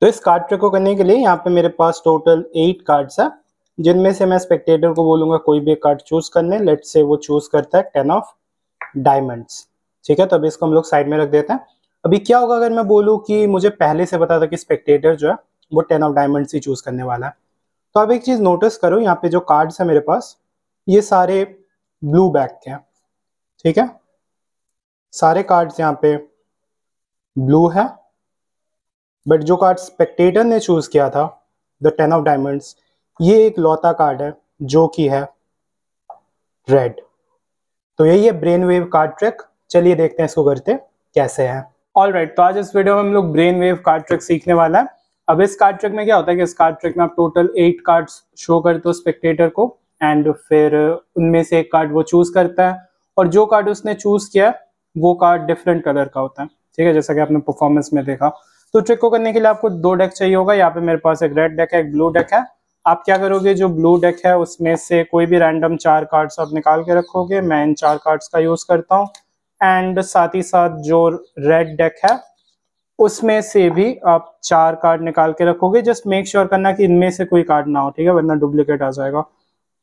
तो इस card trick को करने के लिए यहाँ पे मेरे पास टोटल एट कार्ड्स है जिनमें से मैं स्पेक्टेटर को बोलूंगा कोई भी एक कार्ड चूज करने लेट से वो चूज करता है टेन ऑफ डायमंड्स ठीक है तो अभी इसको हम लोग साइड में रख देते हैं अभी क्या होगा अगर मैं बोलूँ कि मुझे पहले से पता था कि स्पेक्टेटर जो है वो टेन ऑफ डायमंड्स ही चूज करने वाला है तो अब एक चीज नोटिस करो यहाँ पे जो कार्ड्स है मेरे पास ये सारे ब्लू बैक के हैं ठीक है सारे कार्ड्स यहाँ पे ब्लू है बट जो कार्ड स्पेक्टेटर ने चूज़ किया था द टेन ऑफ डायमंड्स ये एक लौता कार्ड है जो कि है रेड तो यही है ब्रेन वेव कार्ड ट्रिक चलिए देखते हैं इसको करते कैसे है ऑल राइट right, तो आज इस वीडियो में हम लोग ब्रेन वेव कार्ड ट्रिक सीखने वाला है अब इस कार्ड ट्रिक में क्या होता है कि इस कार्ड ट्रिक में आप टोटल एट कार्ड्स शो करते हो स्पेक्टेटर को एंड फिर उनमें से एक कार्ड वो चूज करता है और जो कार्ड उसने चूज किया वो कार्ड डिफरेंट कलर का होता है ठीक है जैसा कि आपने परफॉर्मेंस में देखा तो ट्रिक को करने के लिए आपको दो डेक चाहिए होगा यहाँ पे मेरे पास एक रेड डेक है एक ब्लू डेक है आप क्या करोगे जो ब्लू डेक है उसमें से कोई भी रैंडम चार कार्ड्स आप निकाल के रखोगे मैं इन चार कार्ड्स का यूज करता हूँ एंड साथ ही साथ जो रेड डेक है उसमें से भी आप चार कार्ड निकाल के रखोगे जस्ट मेक श्योर करना कि इनमें से कोई कार्ड ना हो ठीक है वरना डुप्लीकेट आ जाएगा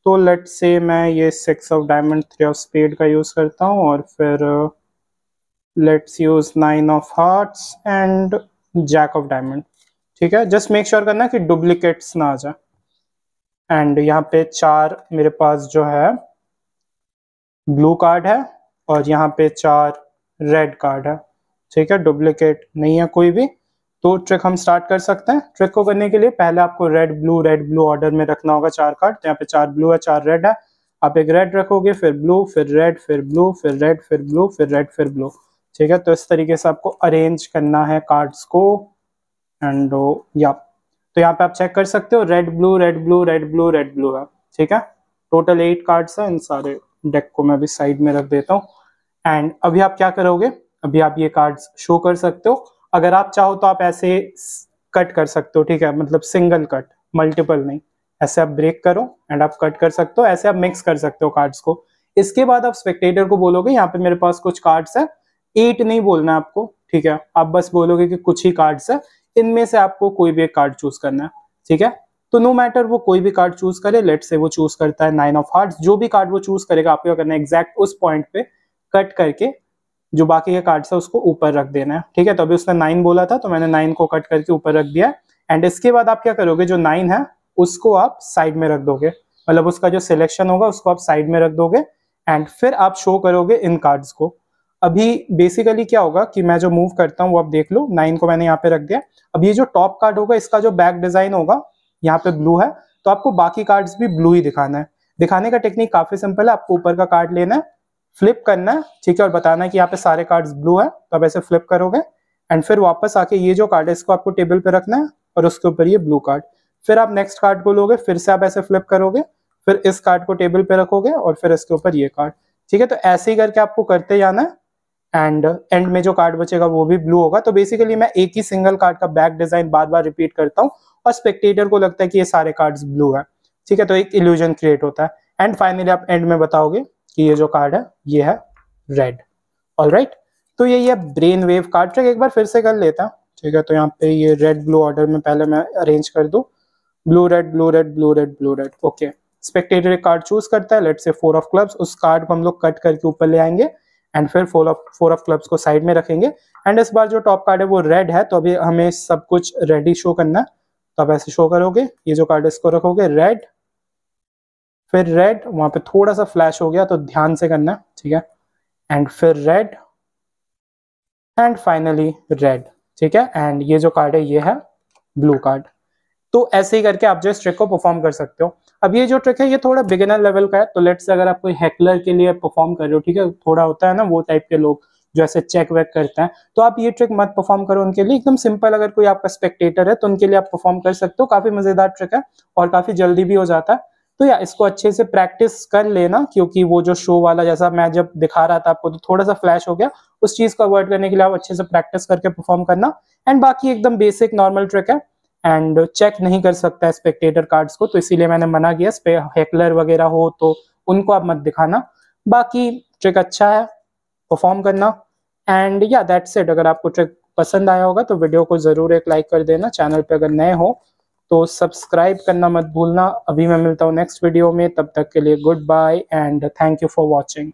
तो लेट से मैं ये six of diamond three of spade का यूज़ करता हूँ और फिर let's use nine of hearts and jack of diamond ठीक है जस्ट मेक श्योर करना कि डुप्लीकेट्स ना आ जाए एंड यहाँ पे चार मेरे पास जो है ब्लू कार्ड है और यहाँ पे चार रेड कार्ड है ठीक है डुप्लीकेट नहीं है कोई भी तो ट्रिक हम स्टार्ट कर सकते हैं ट्रिक को करने के लिए पहले आपको red blue red blue order में रखना होगा चार कार्ड तो यहाँ पे चार ब्लू है चार रेड है आप एक रेड रखोगे फिर ब्लू फिर रेड फिर ब्लू फिर रेड फिर ब्लू फिर रेड फिर ब्लू ठीक है तो इस तरीके से आपको अरेंज करना है कार्ड्स को एंड या uh, तो यहाँ पे आप चेक कर सकते हो red blue red blue red blue red blue है ठीक है टोटल एट कार्ड्स है इन सारे डेक को मैं अभी साइड में रख देता हूँ एंड अभी आप क्या करोगे अभी आप ये कार्ड्स शो कर सकते हो अगर आप चाहो तो आप ऐसे कट कर सकते हो ठीक है मतलब सिंगल कट मल्टीपल नहीं ऐसे आप ब्रेक करो एंड आप कट कर सकते हो ऐसे आप मिक्स कर सकते हो कार्ड्स को इसके बाद आप स्पेक्टेटर को बोलोगे यहाँ पे मेरे पास कुछ कार्ड्स है एट नहीं बोलना आपको ठीक है आप बस बोलोगे कि कुछ ही कार्ड्स है इनमें से आपको कोई भी एक कार्ड चूज करना है ठीक है तो नो no मैटर वो कोई भी कार्ड चूज करे लेट से वो चूज करता है नाइन ऑफ हार्ट जो भी कार्ड वो चूज करेगा आपको क्या करना है एग्जैक्ट उस पॉइंट पे कट करके जो बाकी के कार्ड्स है उसको ऊपर रख देना है ठीक है तो अभी उसने नाइन बोला था तो मैंने नाइन को कट करके ऊपर रख दिया एंड इसके बाद आप क्या करोगे जो नाइन है उसको आप साइड में रख दोगे मतलब उसका जो सिलेक्शन होगा उसको आप साइड में रख दोगे एंड फिर आप शो करोगे इन कार्ड्स को अभी बेसिकली क्या होगा कि मैं जो मूव करता हूँ वो आप देख लो नाइन को मैंने यहाँ पे रख दिया अब ये जो टॉप कार्ड होगा इसका जो बैक डिजाइन होगा यहाँ पे ब्लू है तो आपको बाकी कार्ड्स भी ब्लू ही दिखाना है दिखाने का टेक्निक काफी सिंपल है आपको ऊपर का कार्ड लेना है फ्लिप करना है ठीक है और बताना है कि यहाँ पे सारे कार्ड्स ब्लू है तो आप ऐसे फ्लिप करोगे एंड फिर वापस आके ये जो कार्ड है इसको आपको टेबल पे रखना है और उसके ऊपर ये ब्लू कार्ड फिर आप नेक्स्ट कार्ड को लोगे फिर से आप ऐसे फ्लिप करोगे फिर इस कार्ड को टेबल पे रखोगे और फिर इसके ऊपर ये कार्ड ठीक है तो ऐसे ही करके आपको करते जाना है एंड एंड uh, में जो कार्ड बचेगा वो भी ब्लू होगा तो बेसिकली मैं एक ही सिंगल कार्ड का बैक डिजाइन बार बार रिपीट करता हूँ और स्पेक्टेटर को लगता है कि ये सारे कार्ड्स ब्लू हैं ठीक है तो एक इल्यूजन क्रिएट होता है एंड फाइनली आप एंड में बताओगे कि ये जो कार्ड है ये है रेड ऑल right? तो ये है ब्रेन वेव कार्ड ट्रिक एक बार फिर से कर लेता हूँ ठीक है तो यहाँ पे ये रेड ब्लू ऑर्डर में पहले मैं अरेंज कर दू blue red blue red blue red blue red okay spectator एक कार्ड चूज करता है let's say four of clubs उस कार्ड को हम लोग कट करके ऊपर ले आएंगे एंड फिर four of four of clubs को साइड में रखेंगे एंड इस बार जो टॉप कार्ड है वो रेड है तो अभी हमें सब कुछ रेडी शो करना है तो आप ऐसे शो करोगे ये जो कार्ड इसको रखोगे रेड फिर रेड वहां पे थोड़ा सा फ्लैश हो गया तो ध्यान से करना ठीक है एंड फिर रेड एंड फाइनली रेड ठीक है एंड ये जो कार्ड है ये है ब्लू कार्ड तो ऐसे ही करके आप जो इस ट्रिक को परफॉर्म कर सकते हो अब ये जो ट्रिक है ये थोड़ा बिगिनर लेवल का है तो लेट्स अगर आप कोई हैकलर के लिए परफॉर्म कर रहे हो ठीक है थोड़ा होता है ना वो टाइप के लोग जो ऐसे चेक वेक करते हैं तो आप ये ट्रिक मत परफॉर्म करो उनके लिए एकदम सिंपल अगर कोई आपका स्पेक्टेटर है तो उनके लिए आप परफॉर्म कर सकते हो काफी मजेदार ट्रिक है और काफी जल्दी भी हो जाता है तो या इसको अच्छे से प्रैक्टिस कर लेना क्योंकि वो जो शो वाला जैसा मैं जब दिखा रहा था आपको तो थोड़ा सा फ्लैश हो गया उस चीज को अवॉइड करने के लिए आप अच्छे से प्रैक्टिस करके परफॉर्म करना एंड बाकी एकदम बेसिक नॉर्मल ट्रिक है एंड चेक नहीं कर सकता है स्पेक्टेटर कार्ड्स को तो इसीलिए मैंने मना किया स्पे हैकलर वगैरह हो तो उनको आप मत दिखाना बाकी ट्रिक अच्छा है परफॉर्म करना एंड या दैट्स इट अगर आपको ट्रिक पसंद आया होगा तो वीडियो को ज़रूर एक लाइक कर देना चैनल पे अगर नए हो तो सब्सक्राइब करना मत भूलना अभी मैं मिलता हूँ नेक्स्ट वीडियो में तब तक के लिए goodbye and thank you for watching